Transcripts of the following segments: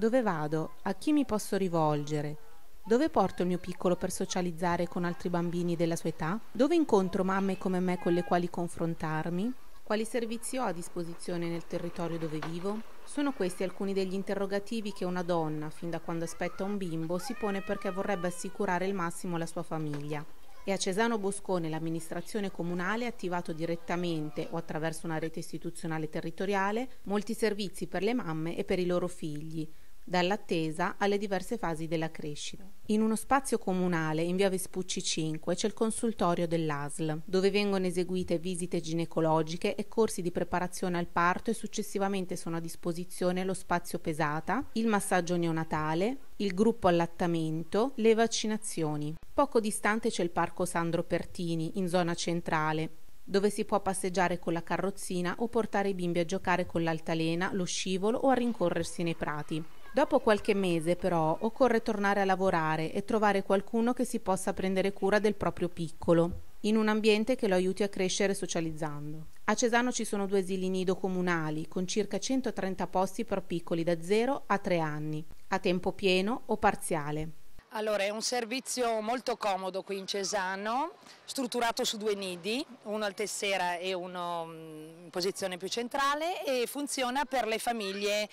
Dove vado? A chi mi posso rivolgere? Dove porto il mio piccolo per socializzare con altri bambini della sua età? Dove incontro mamme come me con le quali confrontarmi? Quali servizi ho a disposizione nel territorio dove vivo? Sono questi alcuni degli interrogativi che una donna, fin da quando aspetta un bimbo, si pone perché vorrebbe assicurare il massimo alla sua famiglia. E a Cesano Boscone l'amministrazione comunale ha attivato direttamente o attraverso una rete istituzionale territoriale molti servizi per le mamme e per i loro figli, dall'attesa alle diverse fasi della crescita. In uno spazio comunale in via Vespucci 5 c'è il consultorio dell'ASL, dove vengono eseguite visite ginecologiche e corsi di preparazione al parto e successivamente sono a disposizione lo spazio pesata, il massaggio neonatale, il gruppo allattamento, le vaccinazioni. Poco distante c'è il parco Sandro Pertini, in zona centrale, dove si può passeggiare con la carrozzina o portare i bimbi a giocare con l'altalena, lo scivolo o a rincorrersi nei prati. Dopo qualche mese però occorre tornare a lavorare e trovare qualcuno che si possa prendere cura del proprio piccolo, in un ambiente che lo aiuti a crescere socializzando. A Cesano ci sono due asili nido comunali con circa 130 posti per piccoli da 0 a 3 anni, a tempo pieno o parziale. Allora, è un servizio molto comodo qui in Cesano, strutturato su due nidi, uno al tessera e uno mm, in posizione più centrale e funziona per le famiglie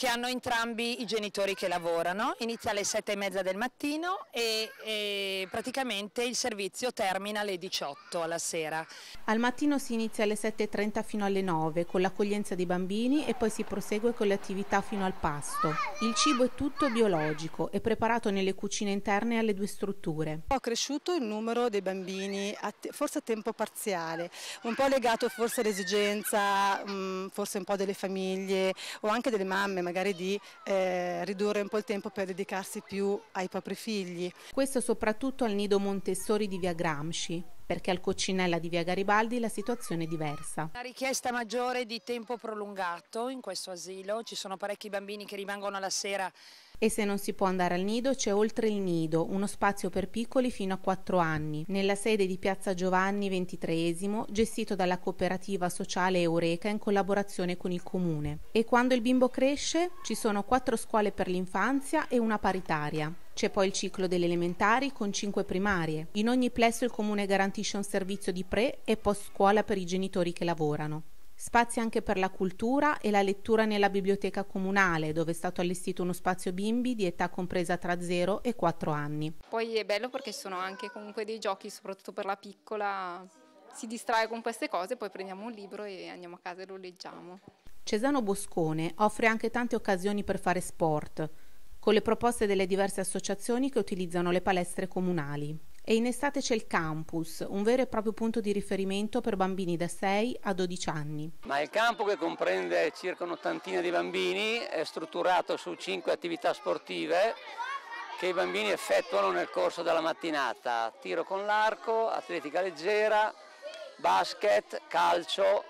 che hanno entrambi i genitori che lavorano, inizia alle 7 e mezza del mattino e, e, praticamente il servizio termina alle 18 alla sera. Al mattino si inizia alle 7.30 fino alle 9 con l'accoglienza dei bambini e poi si prosegue con le attività fino al pasto. Il cibo è tutto biologico e preparato nelle cucine interne alle due strutture. Ho cresciuto il numero dei bambini forse a tempo parziale, un po' legato forse all'esigenza mm, forse un po' delle famiglie o anche delle mamme magari di eh, ridurre un po' il tempo per dedicarsi più ai propri figli. Questo soprattutto al nido Montessori di via Gramsci perché al Coccinella di Via Garibaldi la situazione è diversa. La richiesta maggiore di tempo prolungato in questo asilo, ci sono parecchi bambini che rimangono alla sera e se non si può andare al nido c'è oltre il nido, uno spazio per piccoli fino a 4 anni, nella sede di Piazza Giovanni XXIII, gestito dalla cooperativa sociale Eureka in collaborazione con il comune. E quando il bimbo cresce ci sono quattro scuole per l'infanzia e una paritaria. C'è poi il ciclo delle elementari con 5 primarie. In ogni plesso il comune garantisce un servizio di pre e post scuola per i genitori che lavorano. Spazi anche per la cultura e la lettura nella biblioteca comunale, dove è stato allestito uno spazio bimbi di età compresa tra 0 e 4 anni. Poi è bello perché ci sono anche comunque dei giochi, soprattutto per la piccola, si distrae con queste cose, poi prendiamo un libro e andiamo a casa e lo leggiamo. Cesano Boscone offre anche tante occasioni per fare sport con le proposte delle diverse associazioni che utilizzano le palestre comunali. E in estate c'è il campus, un vero e proprio punto di riferimento per bambini da 6 a 12 anni. Ma il campo che comprende circa un'ottantina di bambini è strutturato su 5 attività sportive che i bambini effettuano nel corso della mattinata. Tiro con l'arco, atletica leggera, basket, calcio,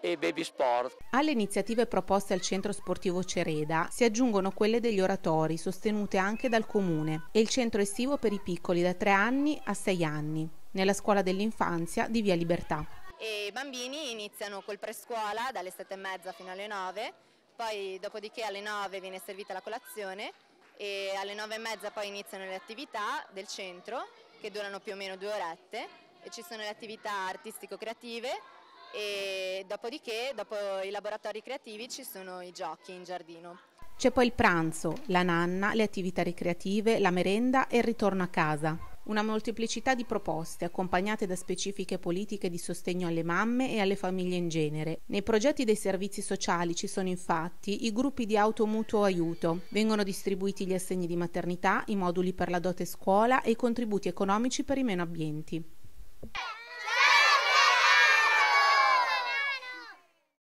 e baby sport. Alle iniziative proposte al centro sportivo Cereda si aggiungono quelle degli oratori sostenute anche dal comune e il centro estivo per i piccoli da 3 anni a 6 anni nella scuola dell'infanzia di Via Libertà. E I bambini iniziano col prescuola dalle 7 e mezza fino alle 9, poi dopodiché alle 9 viene servita la colazione e alle 9 e mezza poi iniziano le attività del centro che durano più o meno due orette e ci sono le attività artistico-creative e dopodiché dopo i laboratori creativi ci sono i giochi in giardino. C'è poi il pranzo, la nanna, le attività ricreative, la merenda e il ritorno a casa. Una molteplicità di proposte accompagnate da specifiche politiche di sostegno alle mamme e alle famiglie in genere. Nei progetti dei servizi sociali ci sono infatti i gruppi di auto mutuo aiuto. Vengono distribuiti gli assegni di maternità, i moduli per la dote scuola e i contributi economici per i meno abbienti.